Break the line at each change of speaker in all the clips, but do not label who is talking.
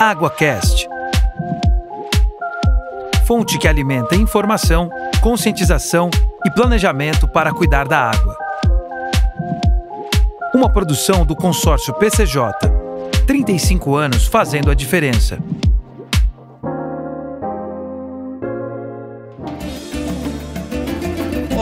AguaCast. Fonte que alimenta informação, conscientização e planejamento para cuidar da água. Uma produção do consórcio PCJ. 35 anos fazendo a diferença.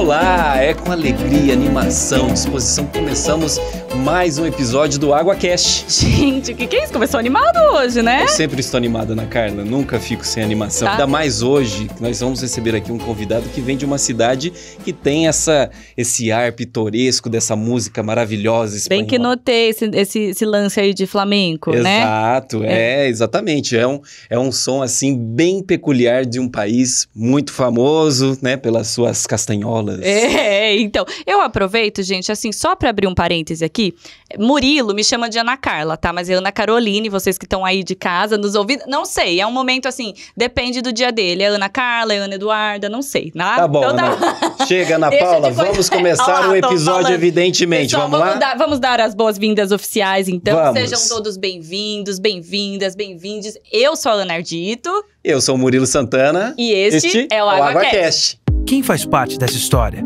Olá, é com alegria, animação, disposição que começamos mais um episódio do Água Cash.
Gente, o que, que é isso? Começou animado hoje, né? Eu
sempre estou animada na né, Carla, nunca fico sem animação. Tá. Ainda mais hoje, que nós vamos receber aqui um convidado que vem de uma cidade que tem essa, esse ar pitoresco dessa música maravilhosa espanhola.
Bem que notei esse, esse, esse lance aí de flamenco, Exato, né?
Exato, é, é, exatamente. É um, é um som, assim, bem peculiar de um país muito famoso, né, pelas suas castanholas
é, é, então. Eu aproveito, gente, assim, só para abrir um parêntese aqui. Murilo me chama de Ana Carla, tá? Mas é Ana Caroline, vocês que estão aí de casa, nos ouvindo. Não sei, é um momento assim, depende do dia dele. É Ana Carla, é Ana Eduarda, não sei. Tá, tá bom, então, tá...
Chega, Ana Paula, depois... vamos começar o um episódio, evidentemente. Pessoal, vamos, vamos lá? Dar,
vamos dar as boas-vindas oficiais, então. Vamos. Sejam todos bem-vindos, bem-vindas, bem-vindes. Eu sou a Ana Ardito.
Eu sou o Murilo Santana. E este, este é o AguaCast. É o quem faz parte dessa história?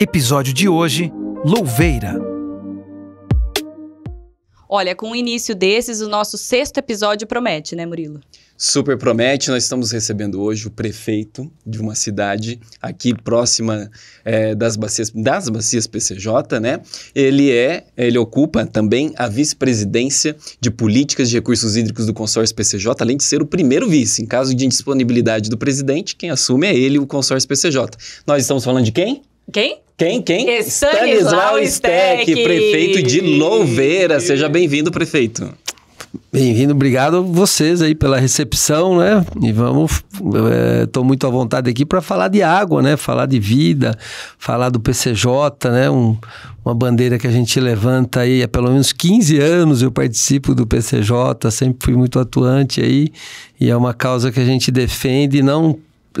Episódio de hoje: Louveira.
Olha, com o início desses, o nosso sexto episódio promete, né, Murilo?
super promete. Nós estamos recebendo hoje o prefeito de uma cidade aqui próxima é, das bacias das bacias PCJ, né? Ele é, ele ocupa também a vice-presidência de políticas de recursos hídricos do consórcio PCJ, além de ser o primeiro vice. Em caso de indisponibilidade do presidente, quem assume é ele, o consórcio PCJ. Nós estamos falando de quem? Quem? Quem? Quem?
Stanislau Steck, prefeito
de Louveira. Seja bem-vindo, prefeito.
Bem-vindo, obrigado vocês aí pela recepção, né? E vamos, estou é, muito à vontade aqui para falar de água, né? Falar de vida, falar do PCJ, né? Um, uma bandeira que a gente levanta aí há pelo menos 15 anos eu participo do PCJ, sempre fui muito atuante aí e é uma causa que a gente defende, não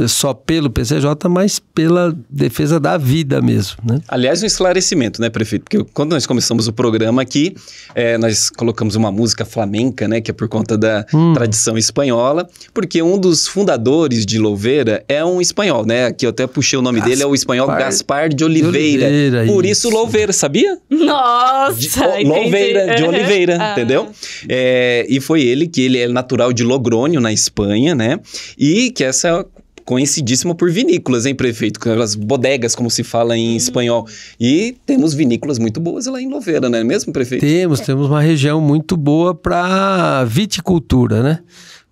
só pelo PCJ, mas pela defesa da vida mesmo. Né?
Aliás, um esclarecimento, né, prefeito? Porque quando nós começamos o programa aqui, é, nós colocamos uma música flamenca, né, que é por conta da hum. tradição espanhola, porque um dos fundadores de Louveira é um espanhol, né? Aqui eu até puxei o nome Gaspar... dele, é o espanhol Gaspar de Oliveira. De Oliveira por isso, isso Louveira, sabia?
Nossa! De, o, oh, Louveira de Oliveira, ah.
entendeu? É, e foi ele que ele é natural de Logrônio, na Espanha, né? E que essa conhecidíssimo por vinícolas, hein, prefeito? Aquelas bodegas, como se fala em espanhol. E temos vinícolas muito boas lá em Louveira, não é
mesmo, prefeito? Temos, é. temos uma região muito boa para viticultura, né?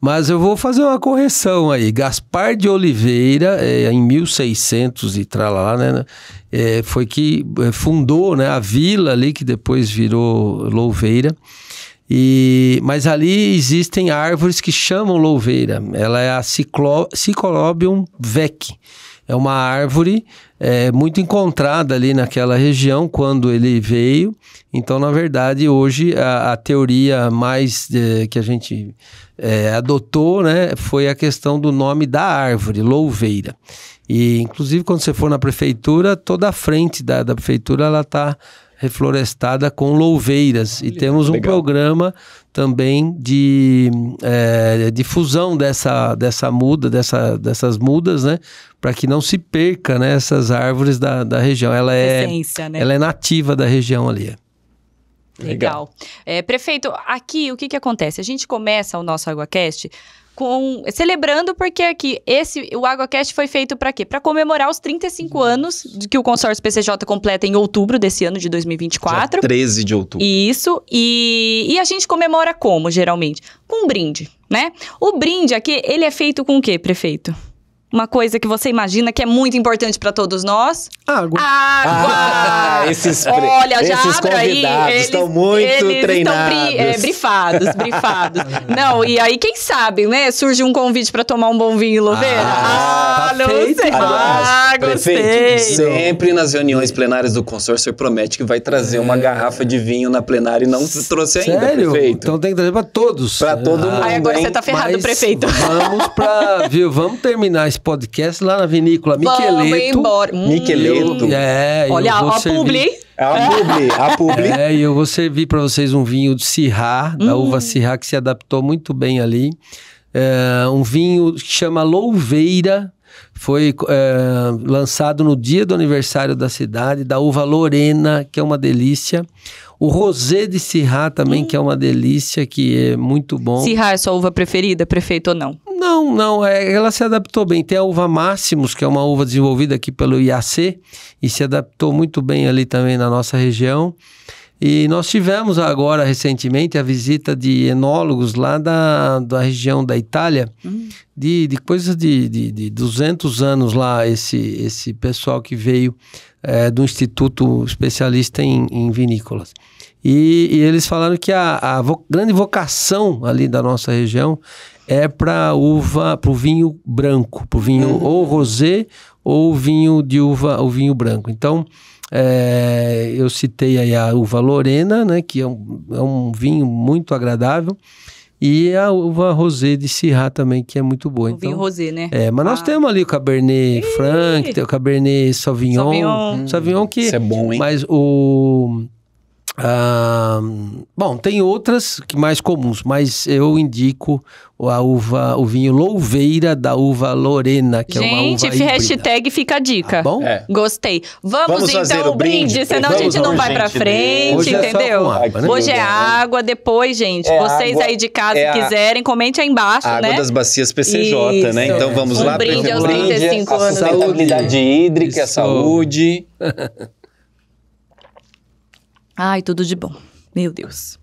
Mas eu vou fazer uma correção aí. Gaspar de Oliveira, é, em 1600 e tralá, né, né? É, foi que é, fundou né, a vila ali, que depois virou Louveira. E, mas ali existem árvores que chamam louveira. Ela é a Ciclo, Cicolobium vec. É uma árvore é, muito encontrada ali naquela região quando ele veio. Então, na verdade, hoje a, a teoria mais é, que a gente é, adotou né, foi a questão do nome da árvore, louveira. E, inclusive, quando você for na prefeitura, toda a frente da, da prefeitura ela está reflorestada com louveiras. Olha, e temos um legal. programa também de é, difusão dessa, dessa muda, dessa, dessas mudas, né? Para que não se perca né, essas árvores da, da região. Ela é, Essência, né? ela é nativa da região ali.
Legal. Legal. É, prefeito, aqui o que, que acontece? A gente começa o nosso AguaCast com celebrando porque aqui esse o AguaCast foi feito para quê? Para comemorar os 35 uhum. anos de que o consórcio PCJ completa em outubro desse ano de 2024. Dia
13 de outubro.
Isso. E, e a gente comemora como geralmente? Com um brinde, né? O brinde aqui ele é feito com o quê, prefeito? uma coisa que você imagina que é muito importante para todos nós? Água. Água!
Ah, esses, Olha, já esses abre aí. Eles, estão muito eles treinados. Estão bri, é, brifados, brifados.
não, e aí, quem sabe, né? Surge um convite para tomar um bom vinho, Loveira. Ah, ah tá não feito. sei. Ah,
gostei. Prefeito, sempre nas reuniões plenárias do consórcio promete que vai trazer é. uma garrafa de vinho na plenária e não trouxe Sério? ainda, Sério?
Então tem que trazer para
todos. Para todo ah, mundo. Aí agora hein? você tá ferrado, Mas prefeito.
Vamos
para, Vamos terminar esse podcast lá na vinícola Miqueleto. embora. Hum. Miqueleto. é, Olha, a servir... publi. É a publi, a publi. É, e eu vou servir para vocês um vinho de Sirá, hum. da uva Sirá, que se adaptou muito bem ali. É, um vinho que chama Louveira, foi é, lançado no dia do aniversário da cidade, da uva Lorena, que é uma delícia. O rosé de Sirá também, hum. que é uma delícia, que é muito bom.
Sirá é sua uva preferida, prefeito ou não?
Não, não. É, ela se adaptou bem. Tem a uva Máximos, que é uma uva desenvolvida aqui pelo IAC e se adaptou muito bem ali também na nossa região. E nós tivemos agora recentemente a visita de enólogos lá da, da região da Itália, hum. de, de coisa de, de, de 200 anos lá, esse, esse pessoal que veio é, do Instituto Especialista em, em Vinícolas. E, e, eles falaram que a, a vo, grande vocação ali da nossa região é para uva, para o vinho branco, para o vinho uhum. ou rosé ou vinho de uva, o vinho branco. Então, é, eu citei aí a uva Lorena, né, que é um, é um vinho muito agradável. E a uva rosé de Sirá também, que é muito boa. O então, vinho
rosé, né? É,
mas ah. nós temos ali o Cabernet Franc, tem o Cabernet Sauvignon. Sauvignon, Sauvignon que... Isso é bom, hein? Mas o bom, tem outras que mais comuns, mas eu indico a uva, o vinho Louveira da uva Lorena, que gente, é uma uva Gente, hashtag
fica a dica. Tá bom? É. Gostei. Vamos, vamos então o brinde, brinde, senão vamos, a gente não vai pra frente, hoje é entendeu? água, né? Hoje é água, depois, gente, é vocês água, aí de casa é quiserem, comente aí embaixo, a né? Água das
bacias PCJ, né? Isso. né? Então vamos um lá. Brinde aos 35 anos. A saúde. hídrica, a saúde.
Ai, tudo de bom. Meu Deus.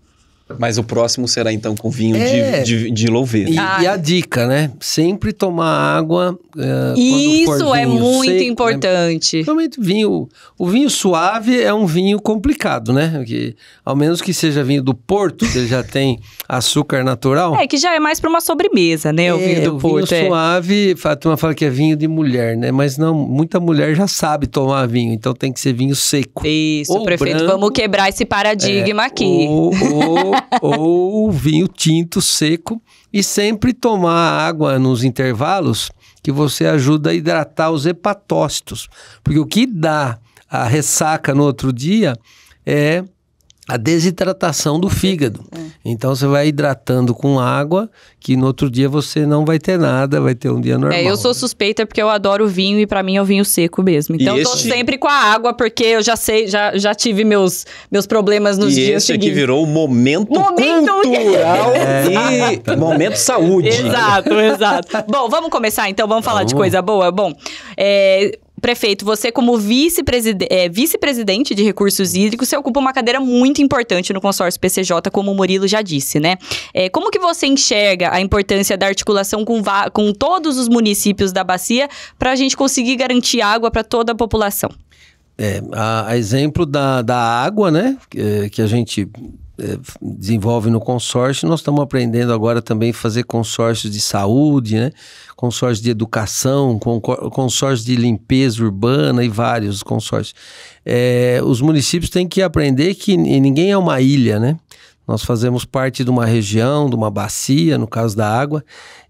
Mas o próximo será então com vinho é. de, de, de, louveira. E, ah. e,
a dica, né? Sempre tomar água. Uh, Isso é muito seco, né? importante. Né? Principalmente vinho. O vinho suave é um vinho complicado, né? Que, ao menos que seja vinho do Porto, que já tem açúcar natural.
É, que já é mais para uma sobremesa, né? É, o vinho do o Porto. Vinho é.
suave, a turma fala que é vinho de mulher, né? Mas não, muita mulher já sabe tomar vinho, então tem que ser vinho seco. Isso, ou prefeito. Branco, vamos
quebrar esse paradigma é, aqui. Ou, ou
ou vinho tinto seco e sempre tomar água nos intervalos que você ajuda a hidratar os hepatócitos, porque o que dá a ressaca no outro dia é a desidratação do fígado. É. Então você vai hidratando com água, que no outro dia você não vai ter nada, vai ter um dia normal. É, eu
sou suspeita porque eu adoro vinho e para mim é o vinho seco mesmo. Então e eu tô sempre com a água porque eu já sei, já, já tive meus, meus problemas nos e dias esse seguintes. aqui virou
o momento,
momento cultural é.
e momento saúde.
Exato, exato. Bom, vamos começar então, vamos falar vamos. de coisa boa. Bom, é, prefeito, você como é, vice-presidente vice de recursos hídricos, você ocupa uma cadeira muito importante no consórcio PCJ, como o Murilo já disse, né? É, como que você enxerga a importância da articulação com, com todos os municípios da bacia para a gente conseguir garantir água para toda a população?
É, a, a exemplo da, da água, né? que, é, que a gente eh, desenvolve no consórcio. Nós estamos aprendendo agora também fazer consórcios de saúde, né? consórcio de educação, consórcio de limpeza urbana e vários consórcios. É, os municípios têm que aprender que ninguém é uma ilha, né? Nós fazemos parte de uma região, de uma bacia, no caso da água,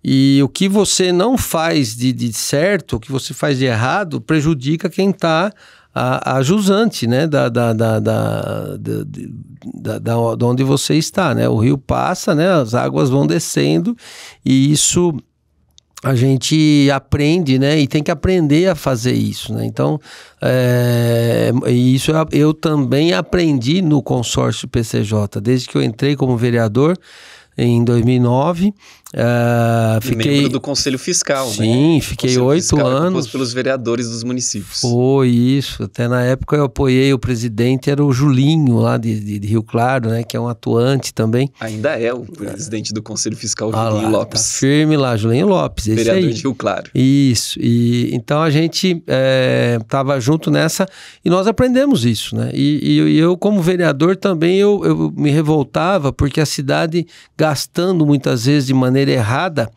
e o que você não faz de, de certo, o que você faz de errado, prejudica quem está a, a jusante, né? Da, da, da, da, da, da, da onde você está, né? O rio passa, né? As águas vão descendo e isso a gente aprende, né? E tem que aprender a fazer isso, né? Então, é, isso eu, eu, também aprendi no consórcio PCJ. Desde que eu entrei como vereador em 2009, Uh, fiquei membro do
Conselho Fiscal, né? Sim,
né? fiquei é oito anos.
pelos vereadores dos municípios.
Foi isso. Até na época eu apoiei o presidente, era o Julinho, lá de, de, de Rio Claro, né? Que é um atuante também.
Ainda é o presidente do Conselho Fiscal, ah, Julinho lá, tá Lopes. Tá
firme lá, Julinho Lopes. Vereador aí. de Rio Claro. Isso. E, então a gente estava eh, é, junto nessa e nós aprendemos isso, né? E, e eu, como vereador, também eu, eu me revoltava porque a cidade, gastando muitas vezes de maneira maneira errada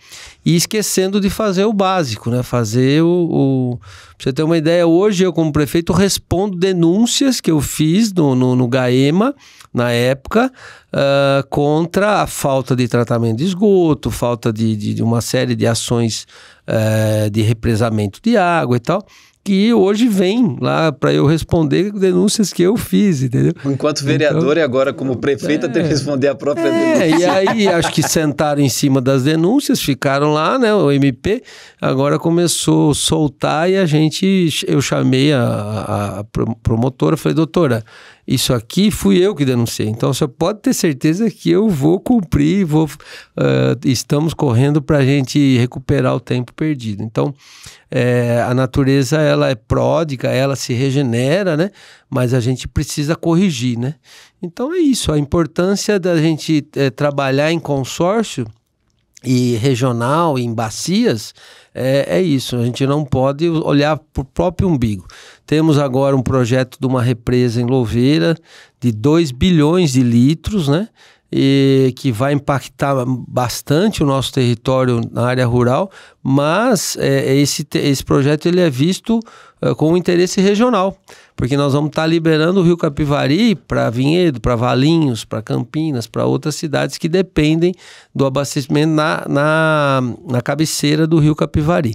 e esquecendo de fazer o básico, né? Fazer o. o... Pra você ter uma ideia, hoje eu, como prefeito, respondo denúncias que eu fiz no, no, no GAEMA, na época, uh, contra a falta de tratamento de esgoto, falta de, de, de uma série de ações uh, de represamento de água e tal que hoje vem lá para eu responder denúncias que eu fiz, entendeu? Enquanto vereador então, e
agora como prefeito é, tem que responder a própria é, denúncia. E aí acho que
sentaram em cima das denúncias, ficaram lá, né? O MP agora começou a soltar e a gente, eu chamei a, a promotora, falei doutora, isso aqui fui eu que denunciei. Então, você pode ter certeza que eu vou cumprir, vou, uh, estamos correndo para a gente recuperar o tempo perdido. Então, é, a natureza ela é pródiga, ela se regenera, né? Mas a gente precisa corrigir, né? Então é isso. A importância da gente é, trabalhar em consórcio e regional, em bacias é, é isso. A gente não pode olhar para o próprio umbigo. Temos agora um projeto de uma represa em Louveira de 2 bilhões de litros, né? e que vai impactar bastante o nosso território na área rural, mas é, esse, esse projeto ele é visto é, com interesse regional porque nós vamos estar tá liberando o Rio Capivari para Vinhedo, para Valinhos, para Campinas, para outras cidades que dependem do abastecimento na, na, na, cabeceira do Rio Capivari,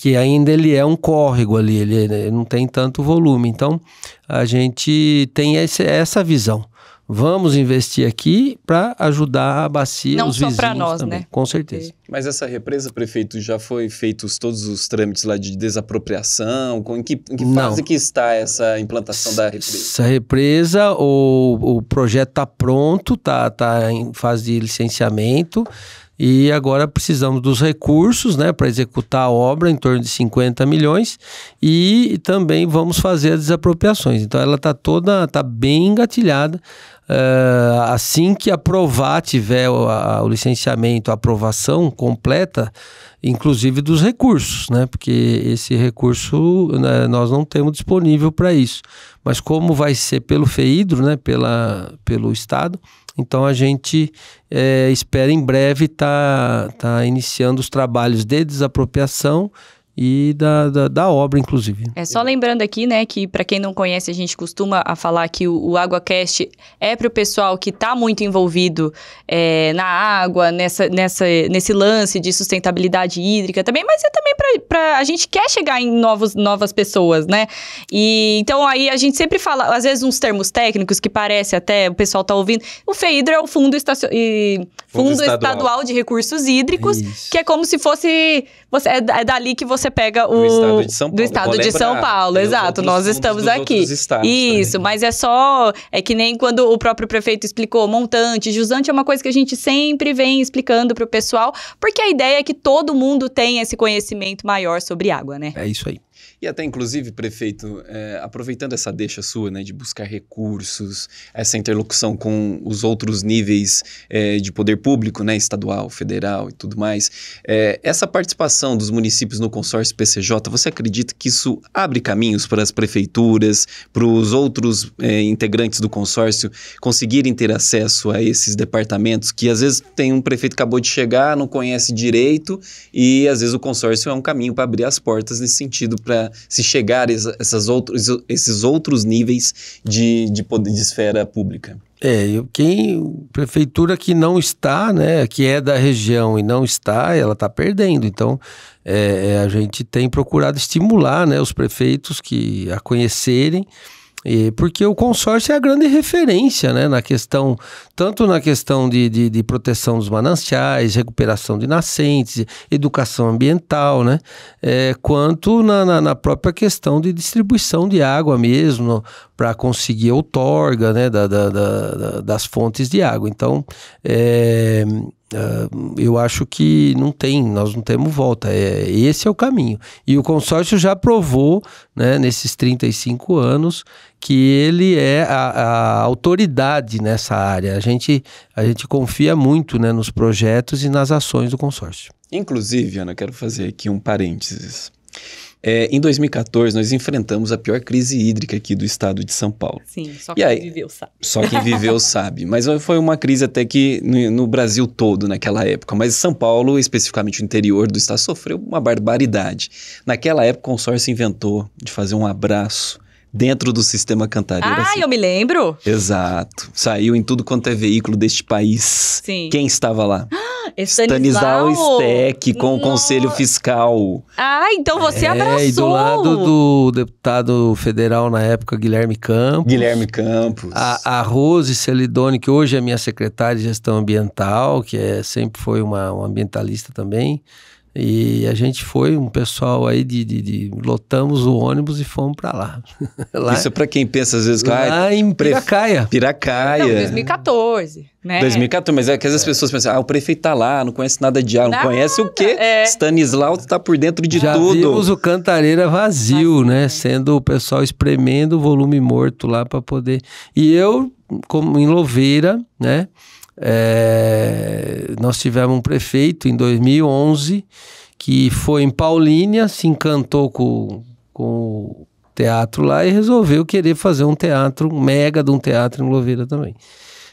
que ainda ele é um córrego ali, ele, ele não tem tanto volume. Então, a gente tem esse, essa visão vamos investir aqui para ajudar a bacia, Não os só para nós, também, né? Com certeza.
Mas essa represa, prefeito, já foi feitos todos os trâmites lá de desapropriação? Com, em, que, em que fase que está essa implantação da represa? Essa
represa, o, o projeto está pronto, está tá em fase de licenciamento. E agora precisamos dos recursos né, para executar a obra, em torno de 50 milhões, e também vamos fazer as desapropriações. Então ela está toda, está bem engatilhada. Uh, assim que aprovar, tiver o, a, o, licenciamento, a aprovação completa, inclusive dos recursos, né? Porque esse recurso né, nós não temos disponível para isso. Mas como vai ser pelo FEIDRO, né? Pela, pelo Estado, então a gente é, espera em breve estar tá, tá iniciando os trabalhos de desapropriação e da, da, da, obra, inclusive.
É só lembrando aqui, né, que para quem não conhece, a gente costuma a falar que o, o AguaCast é para o pessoal que está muito envolvido é, na água, nessa, nessa, nesse lance de sustentabilidade hídrica também, mas é também para a gente quer chegar em novos, novas pessoas, né? E então aí a gente sempre fala, às vezes uns termos técnicos que parece até o pessoal tá ouvindo, o FEIDRO é o Fundo, Estacio, e, Fundo, Fundo Estadual. Estadual. de Recursos Hídricos, Isso. que é como se fosse você é, é dali que você você pega o. Do estado de São Paulo. Do estado de é São Paulo, exato. Nós estamos aqui. Estados, né? Isso, né? mas é só. É que nem quando o próprio prefeito explicou montante. Jusante é uma coisa que a gente sempre vem explicando para o pessoal, porque a ideia é que todo mundo tenha esse conhecimento maior sobre água, né? É isso aí.
E até, inclusive, prefeito, é, aproveitando essa deixa sua, né, de buscar recursos, essa interlocução com os outros níveis é, de poder público, né, estadual, federal e tudo mais, é, essa participação dos municípios no consórcio PCJ, você acredita que isso abre caminhos para as prefeituras, para os outros integrantes do consórcio conseguirem ter acesso a esses departamentos que, às vezes, tem um prefeito que acabou de chegar, não conhece direito e, às vezes, o consórcio é um caminho para abrir as portas nesse sentido para se chegar essas outros, esses outros níveis de, de, poder, de esfera pública? É,
quem prefeitura que não está, né, que é da região e não está, ela está perdendo. Então, é, é, a gente tem procurado estimular, né, os prefeitos que a conhecerem e porque o consórcio é a grande referência, né, na questão, tanto na questão de, de, de proteção dos mananciais, recuperação de nascentes, educação ambiental, né, é, quanto na, na, na, própria questão de distribuição de água mesmo, para conseguir outorga, né, da, da, da, das fontes de água. Então, é, Uh, eu acho que não tem, nós não temos volta. É, esse é o caminho. E o consórcio já provou, né, nesses 35 anos, que ele é a, a, autoridade nessa área. A gente, a gente confia muito né, nos projetos e nas ações do consórcio.
Inclusive, Ana, quero fazer aqui um parênteses. É, em 2014, nós enfrentamos a pior crise hídrica aqui do estado de São Paulo. Sim, só quem aí, viveu sabe. Só quem viveu sabe. Mas foi uma crise até que no, no, Brasil todo naquela época. Mas São Paulo, especificamente o interior do estado, sofreu uma barbaridade. Naquela época, o consórcio inventou de fazer um abraço dentro do sistema Cantareira. Ah,
assim. eu me lembro.
Exato. Saiu em tudo quanto é veículo deste país. Sim. Quem estava lá?
Estanizar o STEC
com o Conselho Fiscal.
Ah, então você é, abraçou. E do lado
do deputado federal na época, Guilherme Campos. Guilherme Campos. A, a Rose Celidoni, que hoje é minha secretária de gestão ambiental, que é, sempre foi uma, uma ambientalista também. E a gente foi, um pessoal aí de. de, de lotamos o ônibus e fomos para lá.
lá. Isso é para quem pensa às vezes que. Lá ah, é em Piracaia. Piracaia. Não,
2014. Né?
2014, mas é que às vezes as pessoas pensam, ah, o prefeito tá lá, não conhece nada de ar, não nada. conhece o quê? É. Stanislau tá por dentro de Já tudo. Vimos o
Cantareira vazio, né? Sendo o pessoal espremendo o volume morto lá para poder. E eu, como em Louveira, né? É, nós tivemos um prefeito em 2011 que foi em Paulínia, se encantou com, com o teatro lá e resolveu querer fazer um teatro, um mega de um teatro em Louveira também.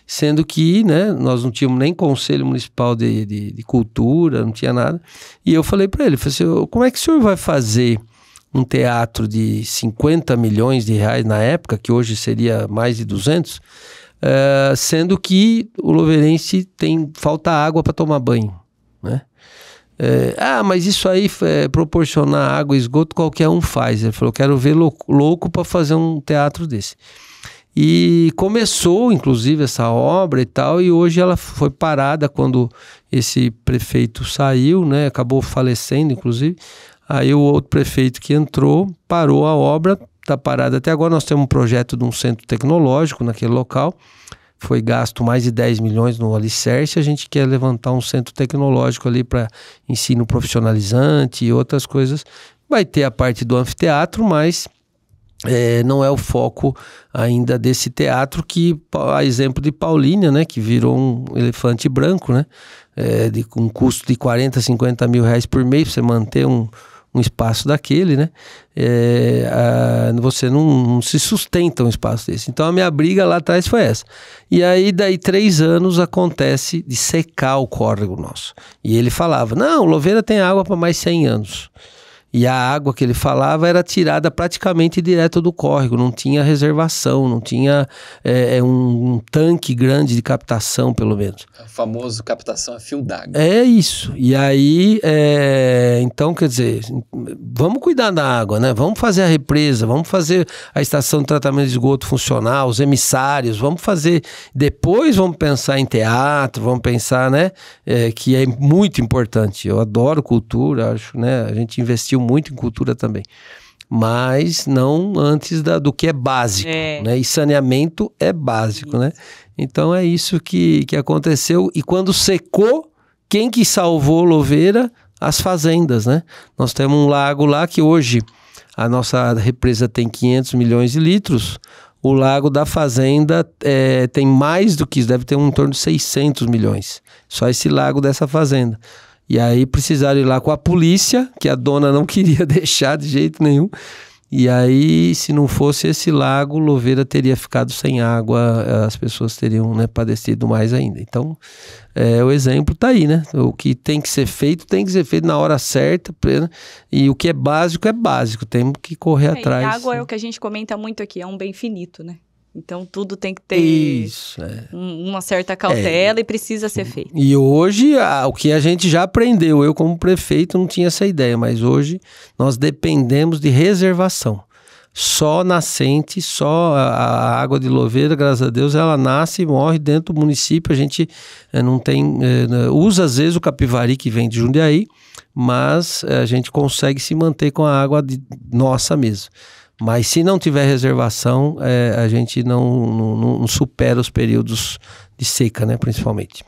Sendo que né, nós não tínhamos nem conselho municipal de, de, de cultura, não tinha nada. E eu falei para ele, falei assim, como é que o senhor vai fazer um teatro de 50 milhões de reais na época, que hoje seria mais de 200 eh, sendo que o Loverense tem falta água para tomar banho, né? É, ah, mas isso aí é, proporcionar água e esgoto qualquer um faz. Ele falou, quero ver louco, louco para fazer um teatro desse. E começou, inclusive, essa obra e tal, e hoje ela foi parada quando esse prefeito saiu, né? Acabou falecendo, inclusive. Aí o outro prefeito que entrou parou a obra, está parado até agora. Nós temos um projeto de um centro tecnológico naquele local. Foi gasto mais de 10 milhões no Alicerce. A gente quer levantar um centro tecnológico ali para ensino profissionalizante e outras coisas. Vai ter a parte do anfiteatro, mas é, não é o foco ainda desse teatro que, a exemplo de Paulínia, né, que virou um elefante branco, né, é, de, com um custo de 40, 50 mil reais por mês para você manter um, um espaço daquele, né? É, a, você não, não, se sustenta um espaço desse. Então a minha briga lá atrás foi essa. E aí, daí três anos, acontece de secar o córrego nosso. E ele falava: não, Louveira tem água para mais 100 anos. E a água que ele falava era tirada praticamente direto do córrego, não tinha reservação, não tinha é, é um, um, tanque grande de captação, pelo menos.
É o famoso captação a é fio d'água.
É isso. E aí, é... então, quer dizer, vamos cuidar da água, né? Vamos fazer a represa, vamos fazer a estação de tratamento de esgoto funcionar, os emissários, vamos fazer. Depois vamos pensar em teatro, vamos pensar, né? É, que é muito importante. Eu adoro cultura, acho, né? A gente investiu muito em cultura também. Mas não antes da, do que é básico, é. né? E saneamento é básico, né? isso. né? Então é isso que, que aconteceu. E quando secou, quem que salvou Louveira? As fazendas, né? Nós temos um lago lá que hoje a nossa represa tem 500 milhões de litros. O lago da fazenda é, tem mais do que isso, deve ter um torno de 600 milhões. Só esse lago dessa fazenda. E aí precisaram ir lá com a polícia, que a dona não queria deixar de jeito nenhum. E aí, se não fosse esse lago, Louveira teria ficado sem água, eh, as pessoas teriam né, padecido mais ainda. Então, é, o exemplo está aí, né? O que tem que ser feito, tem que ser feito na hora certa. E o que é básico, é básico. Temos que correr é, atrás. E água é né? é o
que a gente comenta muito aqui, é um bem finito, né? Então tudo tem que ter Isso, é. uma certa cautela é. e precisa ser feito.
E hoje o que a gente já aprendeu, eu como prefeito não tinha essa ideia, mas hoje nós dependemos de reservação. Só nascente, só a, água de Louveira, graças a Deus, ela nasce e morre dentro do município. A gente é, não tem. Eh, né, usa às vezes o capivari que vem de Jundiaí, mas eh, a gente consegue se manter com a água de, nossa mesmo. Mas se não tiver reservação, é, a gente não, não, não supera os períodos de seca, né, principalmente.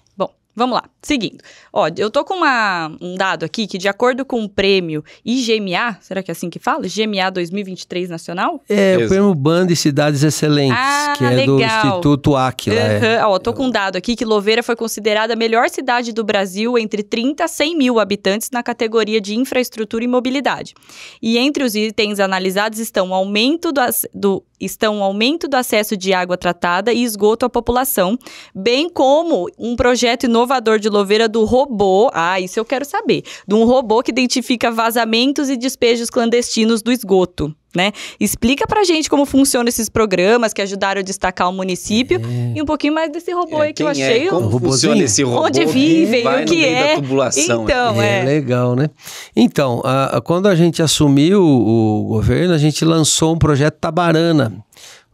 Vamos lá, seguindo. Ó, eu tô com uma, um dado aqui que, de acordo com o prêmio IGMA, será que é assim que fala? IGMA 2023 Nacional? É,
o prêmio Banda e Cidades Excelentes, ah, que é legal. do Instituto Aquila. Uhum.
É. Ó, tô com um dado aqui que Louveira foi considerada a melhor cidade do Brasil entre 30 a 100 mil habitantes na categoria de infraestrutura e mobilidade. E entre os itens analisados estão o aumento do, do estão o aumento do acesso de água tratada e esgoto à população, bem como um projeto inovador Inovador de Louveira do robô. Ah, isso eu quero saber. De um robô que identifica vazamentos e despejos clandestinos do esgoto. Né? Explica pra gente como funcionam esses programas que ajudaram a destacar o município é. e um pouquinho mais desse robô é, aí que eu é? achei. É? Como o funciona esse robô? Onde vivem, o que é. Então, é. é.
Legal, né? Então, a, a, quando a gente assumiu o governo, a gente lançou um projeto Tabarana,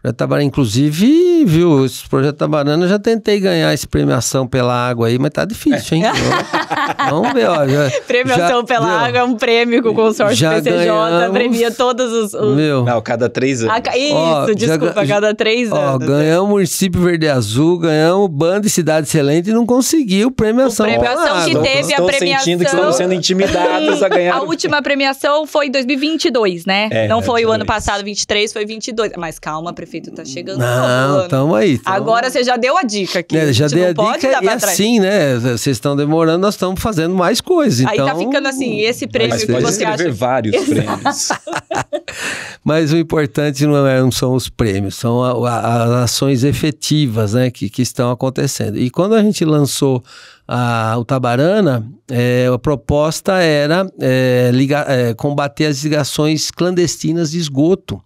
Jatabarana, inclusive, viu, esse projeto Jatabarana, eu já tentei ganhar essa premiação pela água aí, mas tá difícil, hein? É. Vamos ver, ó. Já, premiação já, pela viu? água
é um prêmio que o consórcio já PCJ ganhamos, premia todos os... os...
Meu. Não, cada três anos. A, isso, ó, desculpa, já, cada três ó, anos. É. Ganhamos o município Verde Azul, ganhamos Banda e Cidade Excelente e não conseguiu premiação, o premiação pela água. que teve a premiação... sentindo que estamos sendo intimidados a ganhar... A
última premiação foi em 2022, né? É, não é, foi 22. o ano passado, 23, foi 22. Mas calma, prefeito prefeito, tá chegando. Não,
estamos aí. Tamo... Agora
você já deu a dica aqui. É, já deu a dica e assim,
né? Vocês estão demorando, nós estamos fazendo mais coisas. Aí tá então ficando assim,
esse prêmio Mas que pode você acha... vários Exato. prêmios.
Mas o importante não, é, não são os prêmios, são a, a, as ações efetivas, né? Que, que estão acontecendo. E quando a gente lançou a, o Tabarana, é, a proposta era é, ligar, é, combater as ligações clandestinas de esgoto.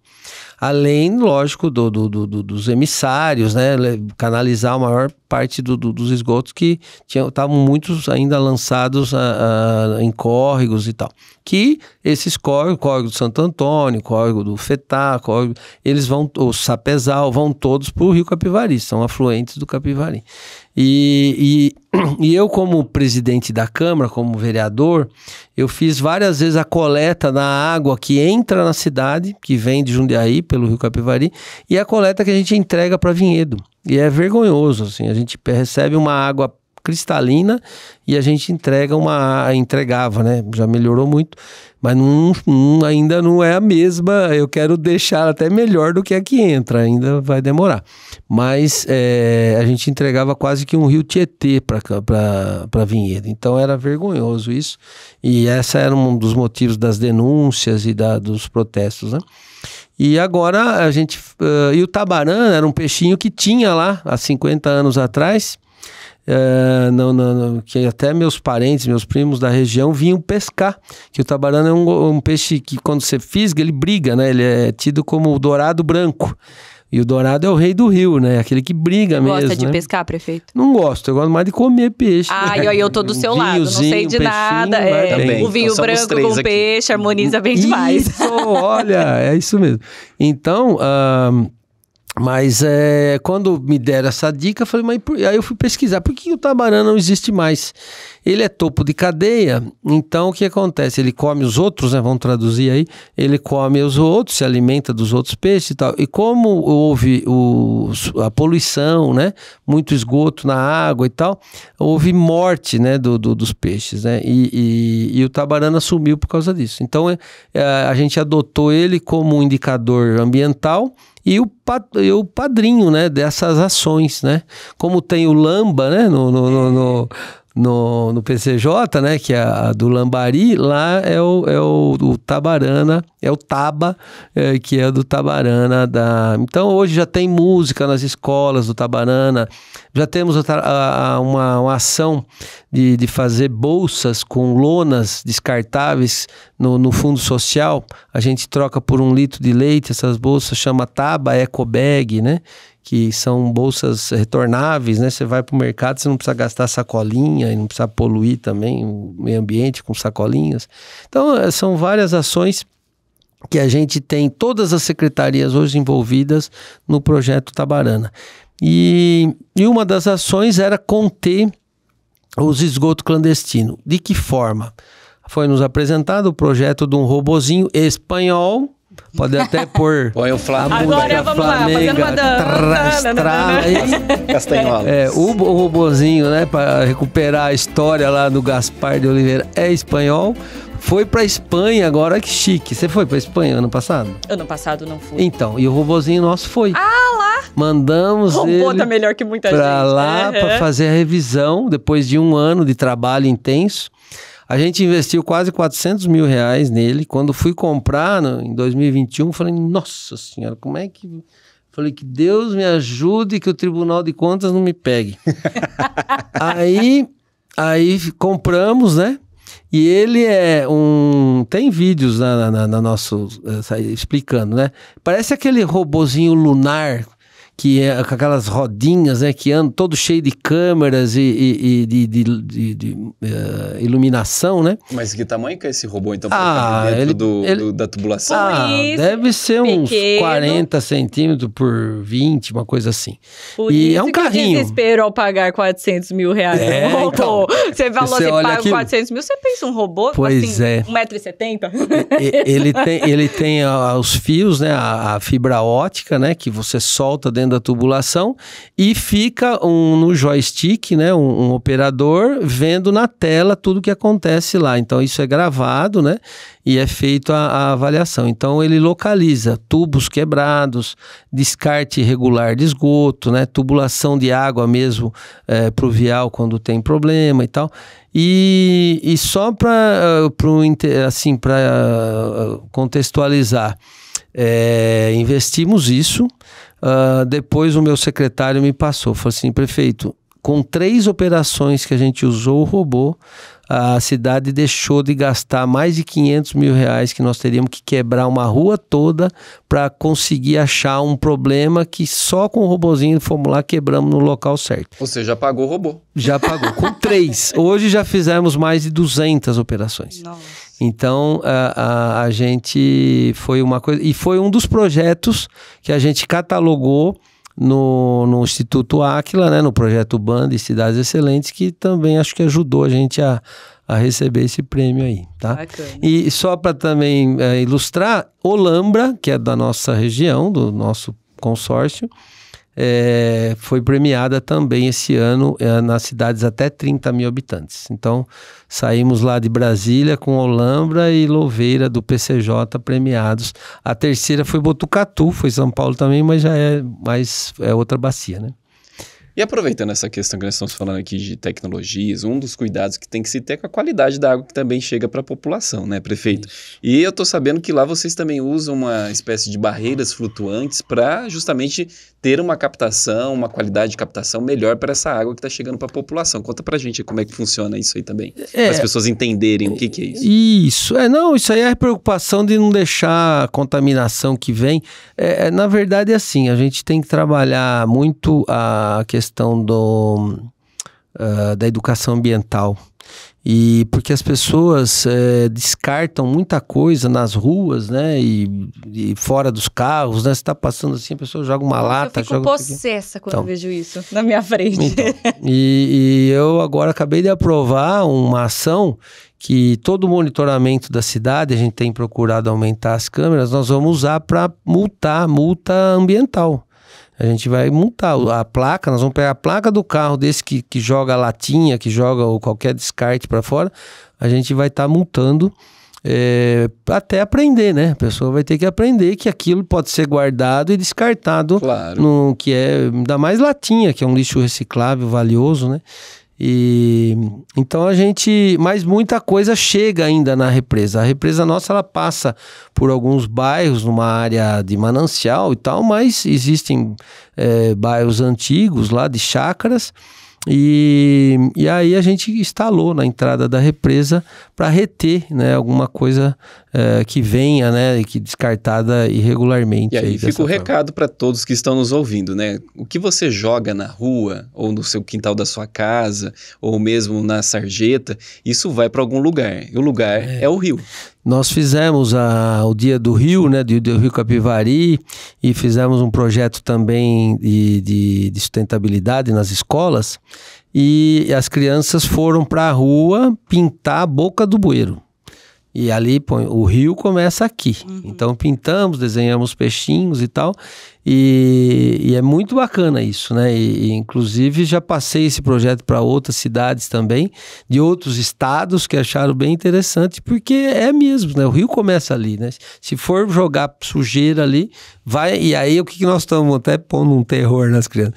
Além, lógico, do, do, do, dos emissários, né? Canalizar o maior parte do, do, dos esgotos que estavam muitos ainda lançados a, ah, a, ah, em córregos e tal. Que esses córregos, córrego do Santo Antônio, córrego do Fetá, córrego, eles vão, o Sapezal, vão todos para o Rio Capivari, são afluentes do Capivari. E, e, e, eu, como presidente da Câmara, como vereador, eu fiz várias vezes a coleta da água que entra na cidade, que vem de Jundiaí, pelo Rio Capivari, e a coleta que a gente entrega para Vinhedo. E é vergonhoso, assim. A gente recebe uma água cristalina e a gente entrega uma. entregava, né? Já melhorou muito, mas não, não, ainda não é a mesma. Eu quero deixar até melhor do que a que entra, ainda vai demorar. Mas é, a gente entregava quase que um rio Tietê para Vinhedo, então era vergonhoso isso. E essa era um dos motivos das denúncias e da, dos protestos, né? E agora a gente. Uh, e o tabarã era um peixinho que tinha lá há 50 anos atrás. Uh, não, não, não, que até meus parentes, meus primos da região vinham pescar. Que o tabarana é um, um, peixe que, quando você fisga, ele briga, né? Ele é tido como o dourado branco. E o dourado é o rei do rio, né? Aquele que briga mesmo. Gosta de né? pescar, prefeito? Não gosto, eu gosto mais de comer peixe. Ah, né? e eu tô do seu um lado, não sei de nada. É, também. o vinho então, branco com aqui.
peixe harmoniza bem demais. Isso,
olha, é isso mesmo. Então, mas é, quando me deram essa dica, eu falei, mas por... aí eu fui pesquisar, por que o tabarã não existe mais? Ele é topo de cadeia, então o que acontece? Ele come os outros, né? Vamos traduzir aí, ele come os outros, se alimenta dos outros peixes e tal. E como houve o, a poluição, né? Muito esgoto na água e tal, houve morte, né? Do, do dos peixes, né? E, e, e o tabarana sumiu por causa disso. Então é, é, a gente adotou ele como um indicador ambiental e o, e o padrinho né, dessas ações, né? Como tem o Lamba né, no, no, no, no, no PCJ, né, que é a do Lambari, lá é o, é o, o Tabarana, é o Taba, é, que é do Tabarana. Da... Então hoje já tem música nas escolas do Tabarana, já temos outra, a, uma, uma, ação de, de fazer bolsas com lonas descartáveis no, no, fundo social. A gente troca por um litro de leite essas bolsas, chama Taba Ecobag, né? Que são bolsas retornáveis, né? Você vai para o mercado, você não precisa gastar sacolinha e não precisa poluir também o meio ambiente com sacolinhas. Então, é, são várias ações que a gente tem todas as secretarias hoje envolvidas no projeto Tabarana. E, e uma das ações era conter os esgotos clandestinos. De que forma? Foi nos apresentado o projeto de um robozinho espanhol Pode até pôr. Põe o Flamengo. Agora vamos Flamenga, lá, fazendo uma Castanhola. É, o, o robozinho, né, para recuperar a história lá do Gaspar de Oliveira, é espanhol. Foi pra Espanha agora, que chique. Você foi pra Espanha ano passado? Ano
passado não fui.
Então, e o robozinho nosso foi. Ah, lá! Mandamos Robô tá ele tá melhor que muita pra gente. lá, uhum. pra é. fazer a revisão, depois de um ano de trabalho intenso. A gente investiu quase 400 mil reais nele. Quando fui comprar no, em 2021, falei, nossa senhora, como é que... Falei que Deus me ajude que o Tribunal de Contas não me pegue. aí, aí compramos, né? E ele é um. Tem vídeos na, na, na nosso. Eh, explicando, né? Parece aquele robozinho lunar que é com aquelas rodinhas, né, que andam todo cheio de câmeras e, e, e de, de, de, de uh, iluminação, né?
Mas que tamanho
que é esse robô, então, ah, dentro ele, do, ele... do,
da tubulação? Ah, Isso, deve ser uns pequeno. 40 centímetros por 20, uma coisa assim. Por e é um que carrinho.
desespero ao pagar 400 mil reais é, robô. Então, você falou, você, você paga 400 mil, você pensa um robô, assim, pois assim, é. 1,70m? ele tem, ele
tem uh, os fios, né, a, a fibra ótica, né, que você solta dentro fazendo a tubulação e fica um, no joystick, né, um, um operador vendo na tela tudo que acontece lá. Então isso é gravado, né, e é feito a, a avaliação. Então ele localiza tubos quebrados, descarte irregular de esgoto, né, tubulação de água mesmo é, para o vial quando tem problema e tal. E, e só para ah, assim, pra ah, contextualizar, é, investimos isso ah, depois o meu secretário me passou, falou assim, prefeito, com três operações que a gente usou o robô, a cidade deixou de gastar mais de 500 mil reais que nós teríamos que quebrar uma rua toda para conseguir achar um problema que só com o robozinho fomos lá quebramos no local certo.
Você já pagou o robô?
Já pagou, com três. Hoje já fizemos mais de 200 operações. Nossa. Então a, a, a, gente foi uma coisa. E foi um dos projetos que a gente catalogou no, no Instituto Áquila, né, no projeto Band e Cidades Excelentes, que também acho que ajudou a gente a, a receber esse prêmio aí, tá? E só para também é, ilustrar, Olambra, que é da nossa região, do nosso consórcio, é, foi premiada também esse ano é, nas cidades até 30 mil habitantes. Então, saímos lá de Brasília com Olambra e Louveira do PCJ premiados. A terceira foi Botucatu, foi São Paulo também, mas já é mais é outra bacia, né?
E aproveitando essa questão que nós estamos falando aqui de tecnologias, um dos cuidados que tem que se ter é com a qualidade da água que também chega para a população, né, prefeito? Isso. E eu estou sabendo que lá vocês também usam uma espécie de barreiras flutuantes para justamente ter uma captação, uma qualidade de captação melhor para essa água que está chegando para a população. Conta para gente como é que funciona isso aí também, é, as pessoas entenderem o que, que é isso.
Isso, é não, isso aí é a preocupação de não deixar a contaminação que vem. É, é na verdade, é assim, a gente tem que trabalhar muito a questão questão do, uh, da educação ambiental. E porque as pessoas é, descartam muita coisa nas ruas, né? E, e fora dos carros, né? Você tá passando assim, a pessoa joga uma lata. Eu fico joga possessa quando então, eu
vejo isso na minha frente. Então,
e, e eu agora acabei de aprovar uma ação que todo o monitoramento da cidade, a gente tem procurado aumentar as câmeras, nós vamos usar para multar, multa ambiental. A gente vai montar a placa, nós vamos pegar a placa do carro desse que, que joga latinha, que joga ou qualquer descarte para fora, a gente vai estar tá montando é, eh, até aprender, né? A pessoa vai ter que aprender que aquilo pode ser guardado e descartado, claro. no que é ainda mais latinha, que é um lixo reciclável, valioso, né? E então a gente, mas muita coisa chega ainda na represa. A represa nossa ela passa por alguns bairros, numa área de manancial e tal, mas existem é, bairros antigos lá de chácaras. E, e aí a gente instalou na entrada da represa para reter né, alguma coisa eh, que venha, né, que descartada irregularmente. E aí, aí fica o
recado para todos que estão nos ouvindo, né? O que você joga na rua ou no seu quintal da sua casa ou mesmo na sarjeta, isso vai para algum lugar. E o lugar é, é o
rio. Nós fizemos a, o Dia do Rio, né, do, do Rio Capivari, e fizemos um projeto também de, de, de sustentabilidade nas escolas e as crianças foram para a rua pintar a boca do bueiro. E ali põe, o rio começa aqui. Uhum. Então pintamos, desenhamos peixinhos e tal. E, e é muito bacana isso, né? E, e inclusive já passei esse projeto para outras cidades também, de outros estados que acharam bem interessante, porque é mesmo, né? O rio começa ali, né? Se for jogar sujeira ali, vai. E aí o que, que nós estamos até pondo um terror nas crianças?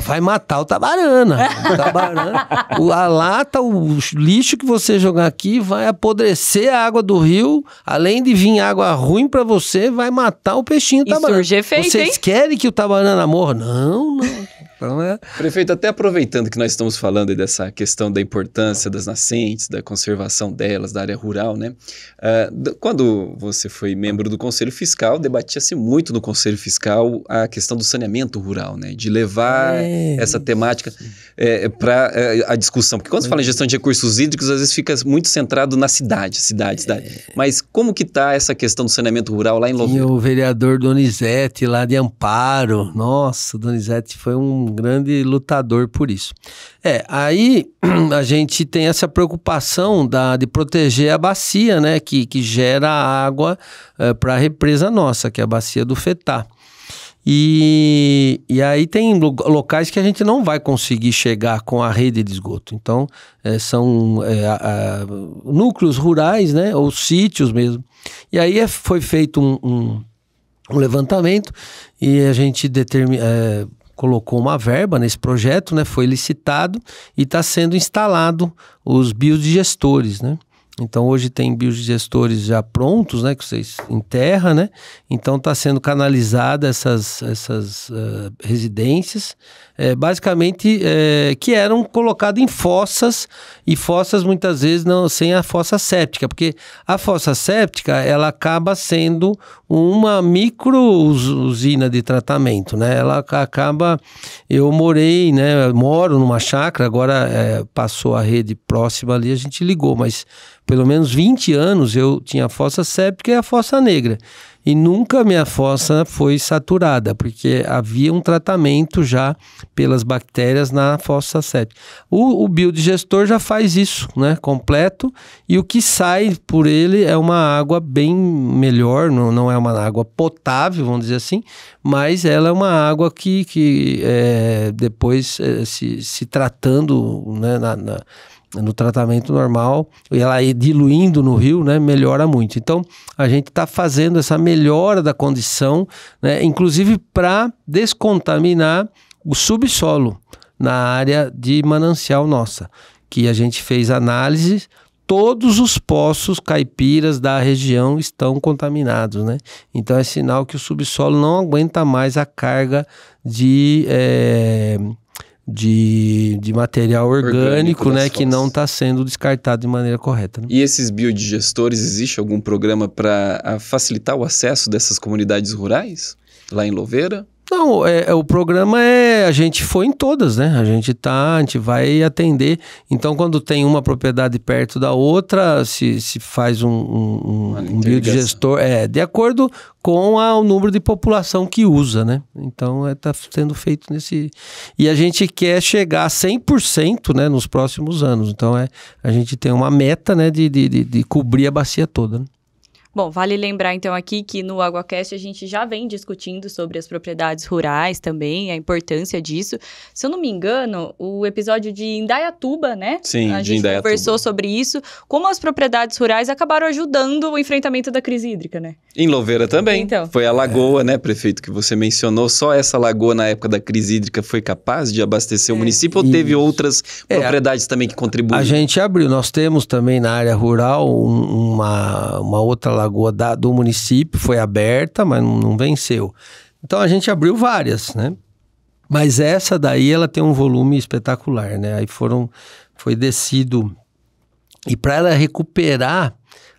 Vai matar o tabarana. É. O tabarana. a lata, o lixo que você jogar aqui vai apodrecer a água do rio. Além de vir água ruim para você, vai matar o peixinho tabarana. Isso surge efeito, Vocês hein? querem que o tabarana morra? Não, não.
Então é. Prefeito, até aproveitando que nós estamos falando dessa questão da importância das nascentes, da conservação delas, da área rural, né? Uh, quando você foi membro do Conselho Fiscal, debatia-se muito no Conselho Fiscal a questão do saneamento rural, né? De levar é, essa temática é, para é, a discussão. Porque quando muito. se fala em gestão de recursos hídricos, às vezes fica muito centrado na cidade, cidade, cidade. É. Mas como que está essa questão do saneamento rural lá em Louveira? E o
vereador Donizete, lá de Amparo. Nossa, Donizete foi um grande lutador por isso. É, aí a gente tem essa preocupação da, de proteger a bacia, né? Que, que gera água é, eh, para a represa nossa, que é a bacia do Fetá. E, e aí tem locais que a gente não vai conseguir chegar com a rede de esgoto. Então, é, são é, a, a, núcleos rurais, né? Ou sítios mesmo. E aí é, foi feito um, um um levantamento e a gente determina, é, colocou uma verba nesse projeto, né? Foi licitado e está sendo instalado os biodigestores, né? Então hoje tem biodigestores já prontos, né, que vocês enterram, né? Então está sendo canalizada essas, essas uh, residências, é, basicamente é, que eram colocadas em fossas e fossas muitas vezes não sem a fossa séptica, porque a fossa séptica ela acaba sendo uma micro usina de tratamento, né? Ela acaba, eu morei, né? moro numa chácara, agora é, passou a rede próxima ali, a gente ligou, mas pelo menos 20 anos eu tinha a fossa séptica e a fossa negra. E nunca minha fossa foi saturada, porque havia um tratamento já pelas bactérias na fossa séptica. O, o biodigestor já faz isso, né? Completo. E o que sai por ele é uma água bem melhor, não, não é uma água potável, vamos dizer assim, mas ela é uma água que, que é, depois é, se, se tratando né, na, na no tratamento normal e ela ir diluindo no rio, né, melhora muito. Então a gente está fazendo essa melhora da condição, né, inclusive para descontaminar o subsolo na área de manancial nossa, que a gente fez análise todos os poços caipiras da região estão contaminados, né? Então é sinal que o subsolo não aguenta mais a carga de é, de, de material orgânico, orgânico né, que não está sendo descartado de maneira correta.
Né? E esses biodigestores, existe algum programa para ah, facilitar o acesso dessas comunidades rurais lá em Louveira?
Não, é, é, o programa é. A gente foi em todas, né? A gente tá, a gente vai atender. Então, quando tem uma propriedade perto da outra, se, se faz um, um, um biodigestor. É, de acordo com a, o número de população que usa, né? Então, está é, sendo feito nesse. E a gente quer chegar a 100% né, nos próximos anos. Então, é, a gente tem uma meta né, de, de, de, de cobrir a bacia toda. Né?
Bom, vale lembrar então aqui que no AguaCast a gente já vem discutindo sobre as propriedades rurais também, a importância disso. Se eu não me engano, o episódio de Indaiatuba, né? Sim, a gente Indaiatuba. conversou sobre isso, como as propriedades rurais acabaram ajudando o enfrentamento da crise hídrica, né?
Em Louveira também. Então. Foi a lagoa, né, prefeito, que você mencionou. Só essa lagoa na época da crise hídrica foi capaz de abastecer é. o município ou teve outras é, propriedades a, também que contribuíram? A gente
abriu. Nós temos também na área rural uma, uma outra lagoa da, do município foi aberta, mas não, não venceu. Então a gente abriu várias, né? Mas essa daí ela tem um volume espetacular, né? Aí foram foi descido e para ela recuperar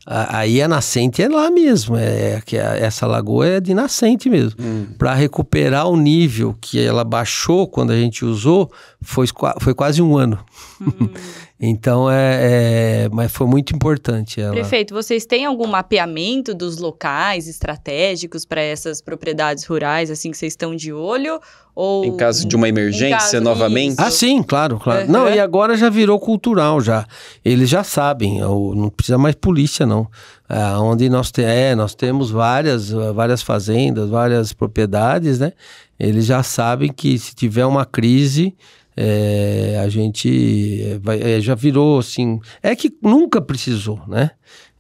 a, aí a nascente é lá mesmo, é, é que é, essa lagoa é de nascente mesmo. Hum. Para recuperar o nível que ela baixou quando a gente usou, foi, foi quase um ano. Hum. Então, é, é, mas foi muito importante ela. Prefeito,
vocês têm algum mapeamento dos locais estratégicos para essas propriedades rurais, assim, que vocês estão de olho? Ou... Em caso de uma emergência, novamente? Ah, sim,
claro, claro. Uhum. Não, e agora já virou cultural, já. Eles já sabem, não precisa mais polícia, não. Ah, onde nós, te, é, nós temos várias, várias fazendas, várias propriedades, né? Eles já sabem que se tiver uma crise é, a gente vai, é, já virou assim. É que nunca precisou, né?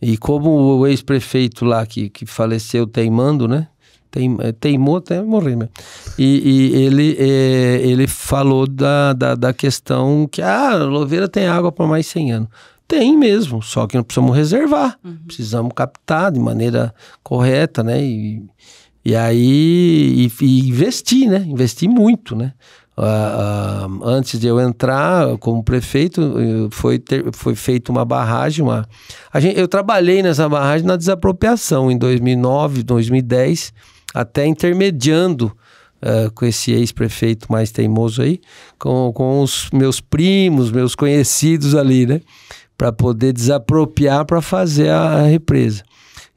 E como o ex-prefeito lá que, que faleceu teimando, né? É, teimou até morrer mesmo. Né? E, e ele, é, ele falou da, da, da, questão que ah, a Louveira tem água para mais 100 anos. Tem mesmo, só que não precisamos reservar. Uhum. Precisamos captar de maneira correta, né? E, e aí, e, e investir, né? Investir muito, né? uh, antes de eu entrar como prefeito, eh, foi, ter, foi feita uma barragem. Uma, a gente, eu trabalhei nessa barragem na desapropriação em 2009, 2010, até intermediando Uh, com esse ex-prefeito mais teimoso aí, com, com os meus primos, meus conhecidos ali, né? Para poder desapropriar para fazer a, a, represa.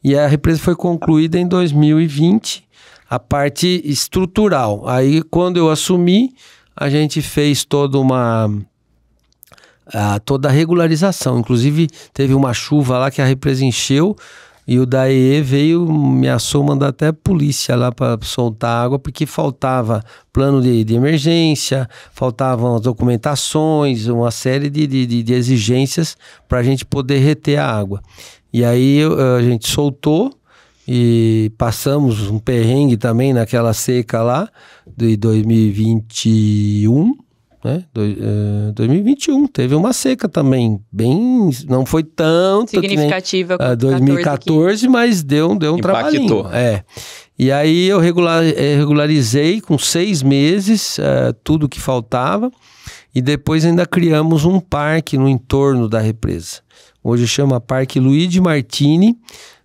E a represa foi concluída em 2020, a parte estrutural. Aí, quando eu assumi, a gente fez toda uma a, toda a regularização. Inclusive, teve uma chuva lá que a represa encheu e o DAE veio, me assou mandar até polícia lá para soltar água, porque faltava plano de, de, emergência, faltavam as documentações, uma série de, de, de exigências para a gente poder reter a água. E aí a gente soltou e passamos um perrengue também naquela seca lá de 2021, né? Do, uh, 2021 teve uma seca também, bem, não foi tanto significativa que nem, uh, 2014, 14, mas deu, deu um trabalhinho. É. E aí eu regular, eh, regularizei com seis meses uh, tudo que faltava e depois ainda criamos um parque no entorno da represa. Hoje chama Parque de Martini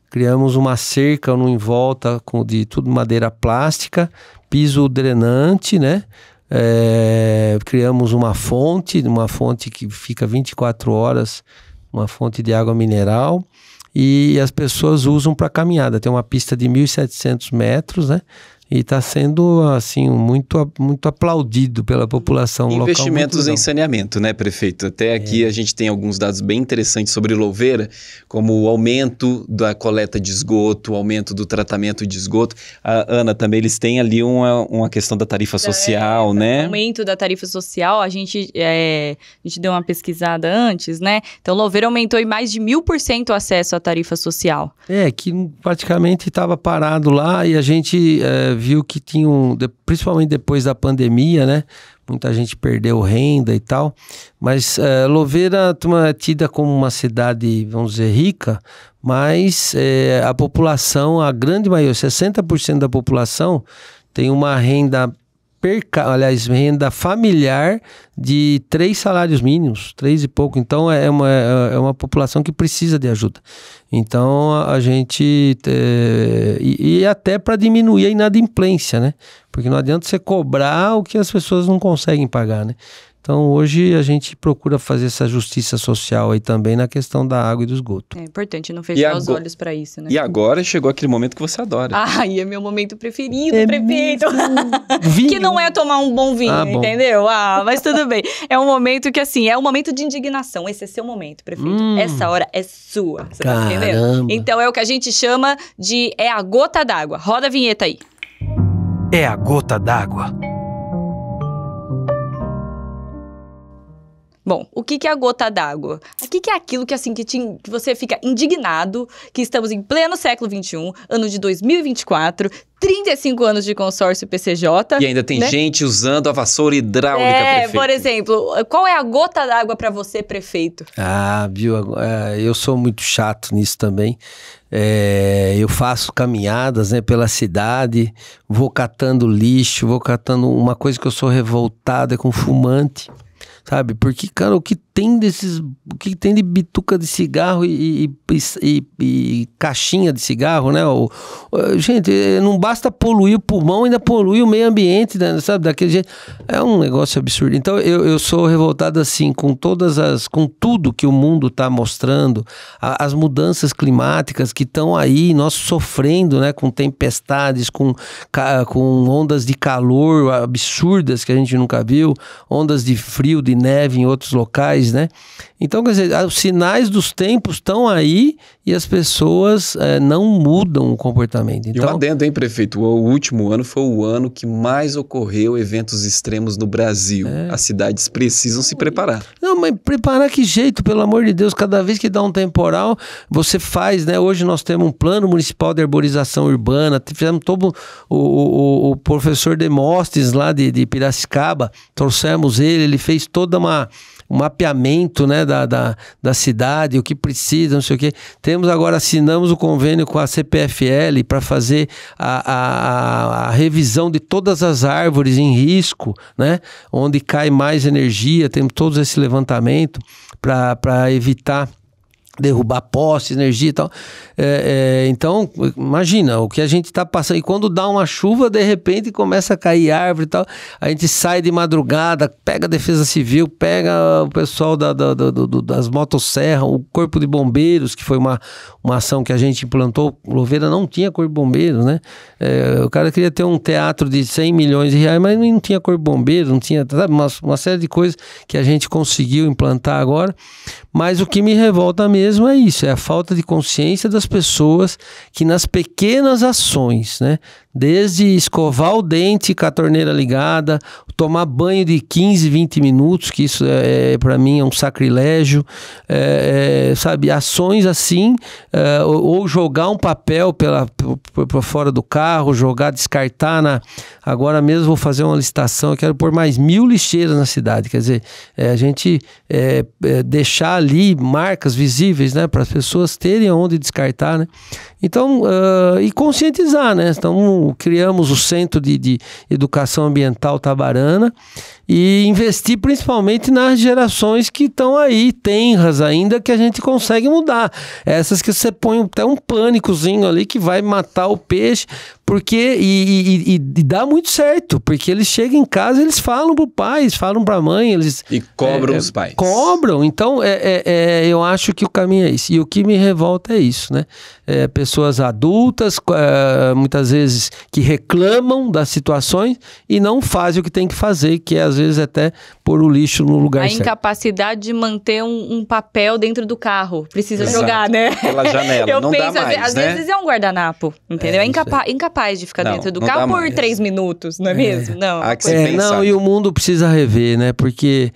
criamos uma cerca no em volta com, de tudo madeira plástica, piso drenante, né? É, criamos uma fonte, uma fonte que fica 24 horas, uma fonte de água mineral e as pessoas usam para caminhada. Tem uma pista de 1.700 metros, né? e está sendo assim muito, muito aplaudido pela população Investimentos local. Investimentos em
saneamento, né, prefeito? Até é. aqui é. a gente tem alguns dados bem interessantes sobre Louveira, como o aumento da coleta de esgoto, o aumento do tratamento de esgoto. A Ana também eles têm ali uma, uma questão da tarifa é, social, é, né? O
aumento da tarifa social, a gente é, a gente deu uma pesquisada antes, né? Então Louveira aumentou em mais de mil por cento o acesso à tarifa social.
É que praticamente estava parado lá e a gente é, viu que tinha um, principalmente depois da pandemia, né? Muita gente perdeu renda e tal. Mas é, Louveira é tida como uma cidade, vamos dizer, rica, mas eh, a população, a grande maioria, 60% da população, tem uma renda per, aliás, renda familiar de três salários mínimos, três e pouco. Então é, é uma, é, é uma população que precisa de ajuda. Então a gente. É, e, e, até para diminuir a inadimplência, né? Porque não adianta você cobrar o que as pessoas não conseguem pagar, né? Então hoje a gente procura fazer essa justiça social aí também na questão da água e do esgoto.
É importante não fechar os olhos para isso, né? E agora
chegou aquele momento que você adora. Ah,
e é meu momento preferido, é prefeito. que não é tomar um bom vinho, ah, bom. entendeu? Ah, mas tudo bem. É um momento que assim, é um momento de indignação. Esse é seu momento, prefeito. Hum. Essa hora é sua, você Caramba. tá entendendo? Então é o que a gente chama de é a gota d'água. Roda a vinheta aí.
É a gota d'água.
Bom, o que, que é a gota d'água? O que, que é aquilo que assim que, te, que você fica indignado que estamos em pleno século XXI, ano de 2024, 35 anos de consórcio PCJ. E ainda tem né?
gente usando a vassoura hidráulica,
é, prefeito. por exemplo, qual é a gota d'água para você, prefeito?
Ah, viu, é, eu sou muito chato nisso também. É, eu faço caminhadas né, pela cidade, vou catando lixo, vou catando... Uma coisa que eu sou revoltado é com fumante. Sabe? Porque, cara, o que tem desses. O que tem de bituca de cigarro e, e, e, e caixinha de cigarro, né? Ou, gente, não basta poluir o pulmão, ainda polui o meio ambiente, né? sabe? Daquele jeito. É um negócio absurdo. Então eu, eu sou revoltado assim com todas as. com tudo que o mundo está mostrando, a, as mudanças climáticas que estão aí, nós sofrendo, né? Com tempestades, com, com ondas de calor absurdas que a gente nunca viu, ondas de frio, de neve em outros locais sinais, né? Então, quer dizer, os sinais dos tempos estão aí e as pessoas é, não mudam o comportamento. Então... E um então,
adendo, hein, prefeito? O último ano foi o ano que mais ocorreu eventos extremos no Brasil. É. As cidades precisam se preparar.
Não, mas preparar que jeito, pelo amor de Deus. Cada vez que dá um temporal, você faz, né? Hoje nós temos um plano municipal de arborização urbana, fizemos todo o, o, o professor Demostes lá de, de Piracicaba, trouxemos ele, ele fez toda uma o mapeamento né, da, da, da cidade, o que precisa, não sei o quê. Temos agora, assinamos o convênio com a CPFL para fazer a, a, a, revisão de todas as árvores em risco, né, onde cai mais energia, temos todo esse levantamento para evitar derrubar postes, energia e tal. É, é, então, imagina o que a gente está passando. E quando dá uma chuva, de repente começa a cair árvore e tal. A gente sai de madrugada, pega a Defesa Civil, pega o pessoal da, da, da, do, das motosserras, o Corpo de Bombeiros, que foi uma, uma ação que a gente implantou. Louveira não tinha Corpo de Bombeiros, né? É, o cara queria ter um teatro de 100 milhões de reais, mas não tinha Corpo de Bombeiros, não tinha, sabe? Uma, uma série de coisas que a gente conseguiu implantar agora. Mas o que me revolta mesmo é isso, é a falta de consciência das pessoas que nas pequenas ações, né, desde escovar o dente com a torneira ligada, tomar banho de 15, 20 minutos, que isso é, é para mim é um sacrilégio, é, é, sabe, ações assim, é, ou, ou, jogar um papel pela para fora do carro, jogar, descartar na, agora mesmo vou fazer uma licitação, eu quero pôr mais mil lixeiras na cidade, quer dizer, é, a gente é, deixar ali marcas visíveis, né, para as pessoas terem onde descartar, né? Então, uh, e conscientizar, né? Então, criamos o Centro de, de Educação Ambiental Tabarana e investir principalmente nas gerações que estão aí, tenras ainda, que a gente consegue mudar. Essas que você põe até um pânicozinho ali que vai matar o peixe, porque e, e, e, e dá muito certo, porque eles chegam em casa, eles falam pro pai, eles falam pra mãe, eles e cobram é, os é, pais. Cobram. Então, é, é, é, eu acho que o caminho é esse. E o que me revolta é isso, né? É, pessoas pessoas adultas, eh, muitas vezes que reclamam das situações e não fazem o que tem que fazer, que é às vezes até pôr o lixo no lugar a certo. A
incapacidade de manter um, um, papel dentro do carro. Precisa Exato. jogar, né? Pela janela, Eu não penso, dá mais, Às, né? vezes é um guardanapo, entendeu? É, é incapa incapaz de ficar não, dentro do carro por três minutos, não é, é. mesmo?
Não, é Há que é, não, e
o mundo precisa rever, né? Porque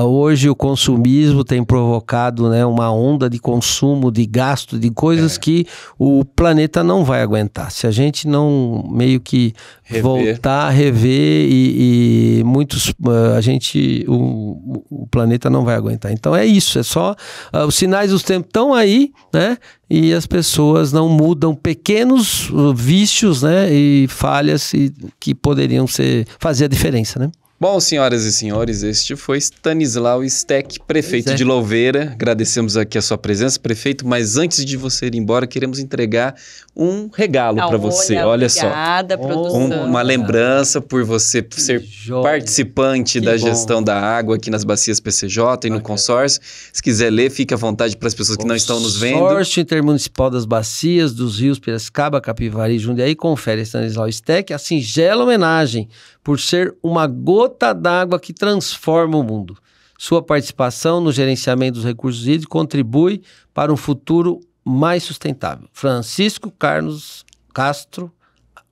uh, hoje o consumismo tem provocado né, uma onda de consumo, de gasto, de coisas é. que o planeta não vai aguentar. Se a gente não meio que rever. voltar, rever e, e muitos, uh, a gente, o, o, planeta não vai aguentar. Então é isso, é só, uh, os sinais dos tempos estão aí, né? E as pessoas não mudam pequenos ah, vícios, né? E falhas e, que poderiam ser, fazer a diferença, né?
Bom, senhoras e senhores, este foi Stanislau Steck, prefeito é. de Louveira. Agradecemos aqui a sua presença, prefeito, mas antes de você ir embora, queremos entregar um regalo ah, para você. Olha, olha só. Obrigada,
produção. Um,
uma lembrança por você que ser joia. participante que da bom. gestão da água aqui nas bacias PCJ e no consórcio. Se quiser ler, fique à vontade para as pessoas que não estão nos vendo. Consórcio
Intermunicipal das Bacias dos Rios Piracicaba, Capivari, Jundiaí, confere Stanislau Steck assim a singela homenagem por ser uma gota d'água que transforma o mundo. Sua participação no gerenciamento dos recursos hídricos contribui para um futuro mais sustentável. Francisco Carlos Castro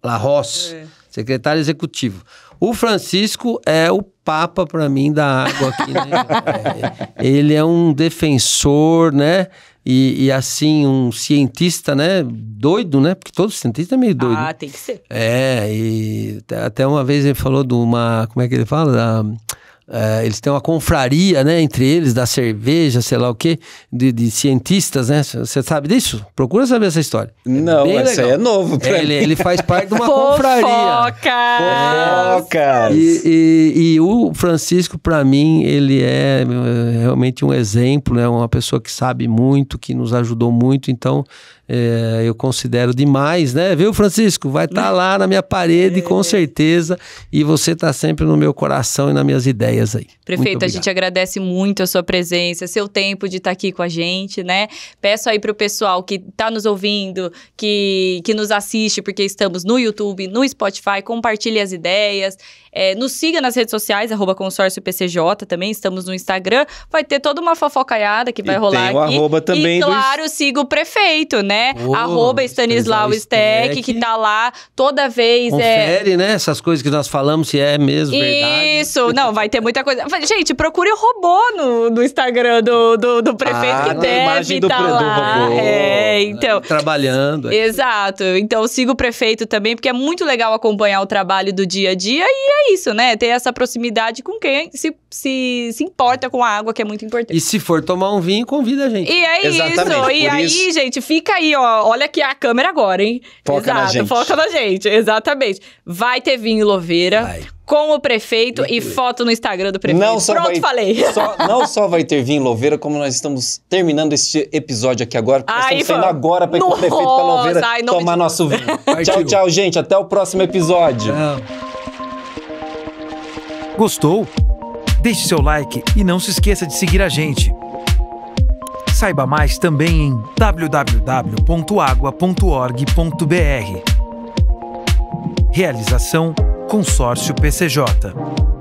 Larrosse, é. secretário executivo. O Francisco é o papa para mim da água aqui, né? é, ele é um defensor, né? E, e, assim, um cientista, né? Doido, né? Porque todo cientista é meio doido. Ah, né? tem que ser. É, e até uma vez ele falou de uma. Como é que ele fala? Da Uh, eles têm uma confraria, né, entre eles, da cerveja, sei lá o quê, de, de cientistas, né? Você sabe disso? Procura saber essa história. É Não, essa aí é novo pra ele, mim. ele faz parte de uma confraria. Fofoca! É, e, e, e, o Francisco, para mim, ele é, é realmente um exemplo, né? Uma pessoa que sabe muito, que nos ajudou muito, então é, eu considero demais, né? Viu, Francisco? Vai estar tá lá na minha parede, é. com certeza. E você está sempre no meu coração e nas minhas ideias aí. Prefeito, a gente
agradece muito a sua presença, seu tempo de estar tá aqui com a gente, né? Peço aí para o pessoal que está nos ouvindo, que, que nos assiste, porque estamos no YouTube, no Spotify, compartilhe as ideias. É, nos siga nas redes sociais, arroba consórcio PCJ também, estamos no Instagram. Vai ter toda uma fofocaiada que vai e rolar tem o aqui. Arroba também e claro, siga o prefeito, né? né?
Oh, Arroba Stanislau, Steck, que
tá lá toda vez. É Confere,
é... né? Essas coisas que nós falamos, se é mesmo
verdade. Isso, não, vai ter muita coisa. Gente, procure o robô no, no Instagram
do, do, do prefeito ah, que deve estar tá lá. Robô, é, né, então. Né? Trabalhando.
Exato. Então siga o prefeito também, porque é muito legal acompanhar o trabalho do dia a dia e é isso, né? Ter essa proximidade com quem se, se, se importa com a água, que é muito importante. E
se for tomar um vinho, convida a gente. E é Exatamente, isso. E aí, isso.
gente, fica aí aí, ó. Olha aqui a câmera agora, hein? Foca Exato, na gente. foca na gente, exatamente. Vai ter vinho Loveira. Com o prefeito e foto no Instagram do prefeito. Não só Pronto, vai, falei. Só, não só
vai ter vinho Louveira, como nós estamos terminando este episódio aqui agora. Porque Ai, nós estamos saindo agora para ir com o prefeito para Louveira Ai, tomar de... nosso vinho. tchau, tchau, gente. Até o próximo episódio.
Gostou? Deixe seu like e não se esqueça de seguir a gente. Saiba mais também em www.agua.org.br. Realização Consórcio PCJ.